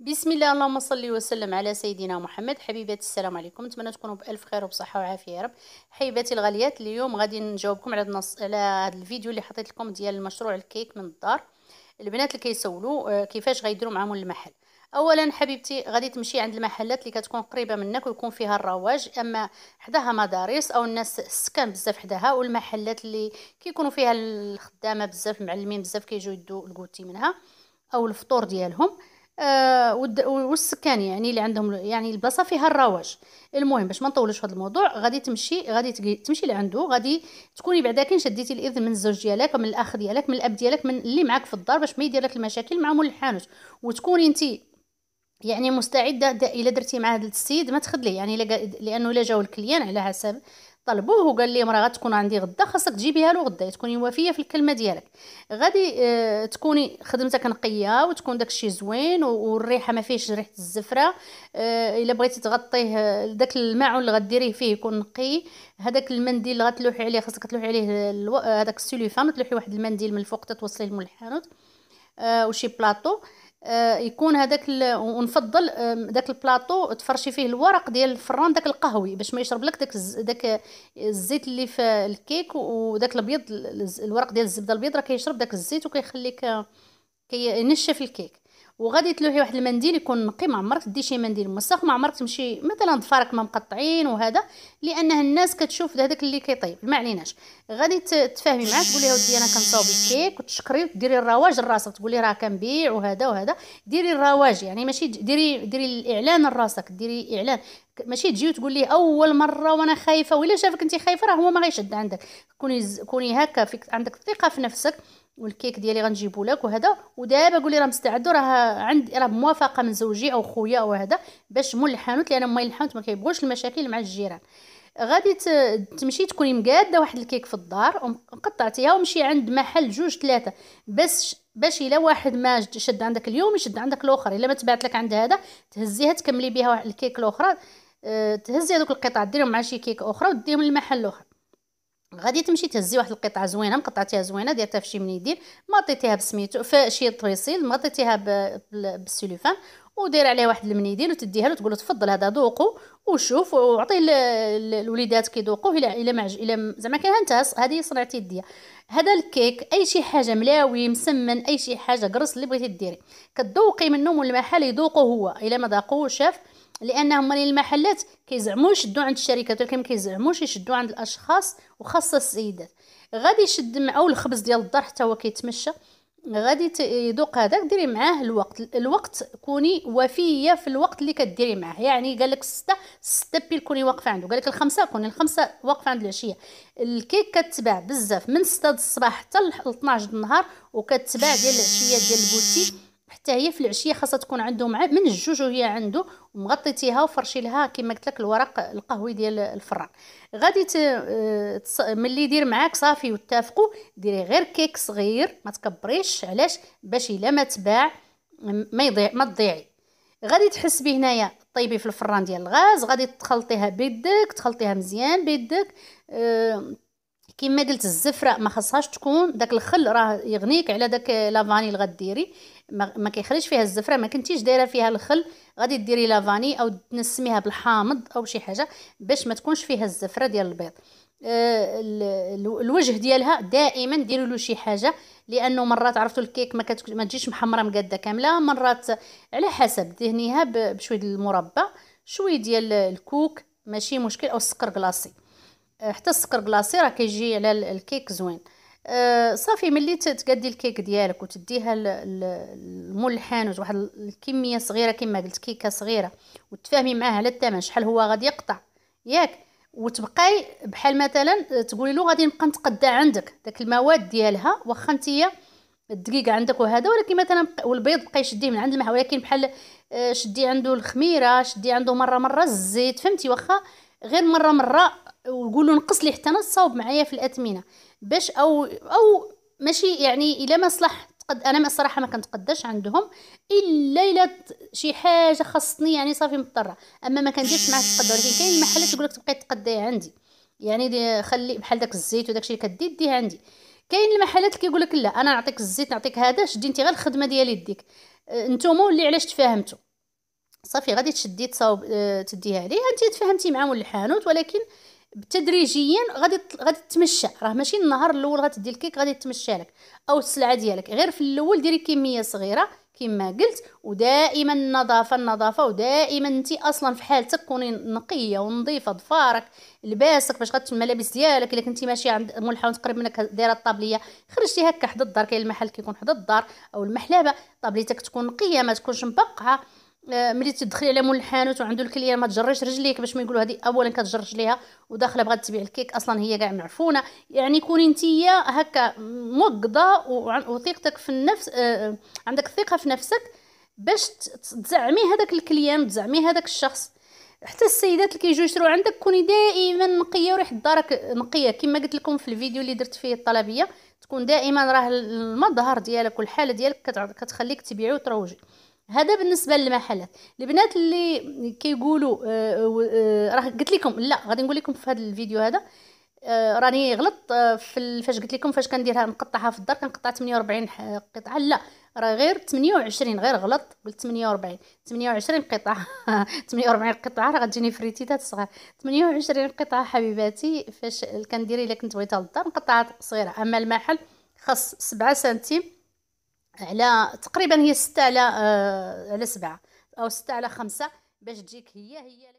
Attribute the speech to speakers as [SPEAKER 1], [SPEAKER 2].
[SPEAKER 1] بسم الله اللهم صل وسلم على سيدنا محمد حبيباتي السلام عليكم نتمنى تكونوا بالف خير وبصحه وعافيه يا رب حبيباتي الغاليات اليوم غادي نجاوبكم على النص على هذا الفيديو اللي حطيت لكم ديال المشروع الكيك من الدار البنات اللي كيسولوا آه، كيفاش غيديروا معاهم المحل اولا حبيبتي غادي تمشي عند المحلات اللي كتكون قريبه منك ويكون فيها الرواج اما حداها مدارس او الناس السكان بزاف حداها والمحلات اللي كيكونوا فيها الخدامه بزاف معلمين بزاف كيجيو يدوا الكوتي منها او الفطور ديالهم آه، والسكان يعني اللي عندهم يعني البلاصه فيها الرواج المهم باش ما نطولش في هذا الموضوع غادي تمشي غادي تمشي لعندو غادي تكوني بعدا كي شديتي الاذن من الزوج ديالك من الاخ ديالك من الاب ديالك من اللي معاك في الدار باش ما يدير لك المشاكل مع مول الحانوت وتكوني انت يعني مستعده الا درتي مع هذا السيد ما تخدلي يعني لانه الا جاو الكليان على حسب طلبوه وقال لي راه غتكون عندي غدا خاصك تجيبيها له غدا تكوني وفيه في الكلمه ديالك غادي اه تكوني خدمتك نقيه وتكون داكشي زوين والريحه ما فيهش ريحه الزفره اه الا بغيتي تغطيه داك الماعون اللي غديريه فيه يكون نقي هذاك المنديل اللي غتلوحي عليه خاصك تلوحي عليه هذاك السوليفان تلوحي واحد المنديل من الفوق تتوصليه للمول الحانوت اه وشي بلاطو آه، يكون هذاك ونفضل داك البلاطو تفرشي فيه الورق ديال الفران داك القهوي باش ما يشرب لك داك داك الزيت اللي في الكيك وداك الابيض الورق ديال الزبده البيض راه كيشرب داك الزيت وكيخليك كينشف الكيك وغادي تلوحي واحد المنديل يكون نقي ما عمرك دي شي منديل موسخ ما عمرك تمشي مثلا ضفارك ما مقطعين وهذا لانه الناس كتشوف هذاك اللي كيطيب ما عليناش غادي تفهمي معاه تقولي اودي انا كنصاوب الكيك وتشكري وديري الرواج لراسك تقولي راه كنبيع وهذا وهذا ديري الرواج يعني ماشي ديري ديري الاعلان لراسك ديري اعلان ماشي تجي وتقول ليه اول مره وانا خايفه ولا شافك انت خايفه راه هو ما غيشد عندك كوني ز... كوني هكا فيك عندك الثقه في نفسك والكيك ديالي غنجيبو لك وهذا ودابا قولي راه مستعد راه عندي راه موافقه من زوجي او خويا او هذا باش مول الحانوت لان مول الحانوت ما كيبغوش المشاكل مع الجيران غادي تمشي تكوني مقاده واحد الكيك في الدار وقطعتيها ومشي عند محل جوج ثلاثه باش باش الا واحد ما شد عندك اليوم يشد عندك الاخر الا ما تبعت لك عند هذا تهزيها تكملي بها الكيك الاخرى تهزي هذوك القطع ديرهم مع شي كيك اخرى وديهم للمحل الاخر غادي تمشي تهزي واحد القطعه زوينه مقطعتيها زوينه ديرتها فشي منيدير مطيتيها بسميتو في شي طريسيل مطيتيها بالسيلوفان ودير عليها واحد المنيدير وتديها له تقول له تفضل هذا ذوقو وشوف وعطي الوليدات كيذوقوه الا الى ما الا زعما كان انت هذه صنعتي يديا هذا الكيك اي شي حاجه ملاوي مسمن اي شي حاجه قرص اللي بغيتي ديري كتذوقي منه من المحل يذوقه هو الا ما ذاقوه شاف لان هما المحلات كيزعموا يشدوا عند الشركات ولكن كيزعموش يشدوا عند الاشخاص وخاصه السيدات غادي يشد معاه الخبز ديال الدار حتى هو كيتمشى غادي يذوق هذاك ديري معاه الوقت الوقت كوني وفيه في الوقت اللي كديري معاه يعني قال لك 6 6 بيل كوني واقفه عنده قال لك الخمسه كوني الخمسه واقفه عند العشيه الكيك كتباع بزاف من 6 د الصباح حتى ل 12 د النهار وكتباع ديال العشيه ديال البوتيك حتى هي في العشيه خاصها تكون عنده مع من الجوج وهي عنده ومغطيتيها وفرشي لها كما قلت لك الورق القهوي ديال الفران غادي آه، ملي يدير معاك صافي واتفقوا ديري غير كيك صغير ما تكبريش علاش باش الا ما تباع ما يضيع ما تضيعي غادي تحسبي هنايا طيبي في الفران ديال الغاز غادي تخلطيها بيدك تخلطيها مزيان بيدك أه كما قلت الزفره ما خصهاش تكون داك الخل راه يغنيك على داك لافاني اللي غديري ما كيخرج فيها الزفره ما كنتيش دايره فيها الخل غادي ديري لافاني او تنسميها بالحامض او شي حاجه باش ما تكونش فيها الزفره ديال البيض آه الوجه ديالها دائما ديروا له شي حاجه لانه مرات عرفتوا الكيك ما, ما تجيش محمره مقاده كامله مرات على حسب دهنيها بشويه المربى شويه ديال الكوك ماشي مشكل او السكر كلاصي آه، حتى السكر كلاصي راه كيجي على الكيك زوين آه، صافي ملي تقدي الكيك ديالك وتديها الحانوت واحد الكميه صغيره كما قلت كيكه صغيره وتفاهمي معاه على الثمن شحال هو غادي يقطع ياك وتبقاي بحال مثلا تقولي له غادي نبقى نتقدى عندك داك المواد ديالها واخا نتيا الدقيق عندك وهذا ولكن مثلا والبيض بقى يشديه من عند المحل ولكن بحال آه، شدي عنده الخميره شدي عنده مره مره الزيت فهمتي واخا غير مره مره وقولوا نقص لي حتى انا تصاوب معايا في الاثمنه باش او او ماشي يعني الا ما صلح قد انا ما الصراحه ما كنتقداش عندهم الا الا شي حاجه خاصني يعني صافي مضطره اما ما كنديرش معاه التقدى ولكن كاين المحلات تقول لك تبقاي تقداي عندي يعني دي خلي بحال داك الزيت وداك الشيء اللي كدي ديه عندي كاين المحلات اللي كيقول لك لا انا نعطيك الزيت نعطيك هذا شدي انت غير الخدمه ديالي يديك أه، نتوما اللي علاش تفاهمتوا صافي غادي تشدي تصاوب أه، تديها ليه انت تفاهمتي معاهم الحانوت ولكن تدريجيا غادي غادي تمشى راه ماشي النهار الاول غتدي الكيك غادي تمشى لك او السلعه ديالك غير في الاول ديري كميه صغيره كما قلت ودائما النظافه النظافه ودائما انت اصلا في حالتك كوني نقيه ونظيفه ظفارك لباسك باش غتتم الملابس ديالك الا كنتي ماشي عند ملحون تقرب منك دايره الطابليه خرجتي هكا حدا الدار كاين المحل كيكون حدا الدار او المحلابه طابليتك تكون نقيه ما تكونش مبقعه آه، ملي تدخلي على مول الحانوت وعندو الكليان ما تجريش رجليك باش ما يقولوا هذه اولا كتجر رجليها وداخله بغات تبيع الكيك اصلا هي كاع معفونه يعني كوني نتيا هكا موقده وثقتك في النفس آه،, آه عندك ثقه في نفسك باش تزعمي هذاك الكليان تزعمي هذاك الشخص حتى السيدات اللي كيجيو يشرو عندك كوني دائما نقيه وريحه دارك نقيه كما قلت لكم في الفيديو اللي درت فيه الطلبيه تكون دائما راه المظهر ديالك والحاله ديالك كتخليك تبيعي وتروجي هذا بالنسبه للمحلات البنات اللي كيقولوا آه، آه، آه، راه قلت لكم لا غادي نقول لكم في هذا الفيديو هذا راني غلط في فاش قلت لكم فاش كنديرها نقطعها في الدار كنقطع 48 قطعه لا راه غير 28 غير غلط قلت 48 28 قطعه 48 قطعه راه غتجيني فريتيتات صغار 28 قطعه حبيباتي فاش كنديري الا كنت بغيتها للدار نقطعها صغيره اما المحل خاص 7 سنتيم على تقريبا هي 6 على على 7 او 6 على 5 باش تجيك هي هي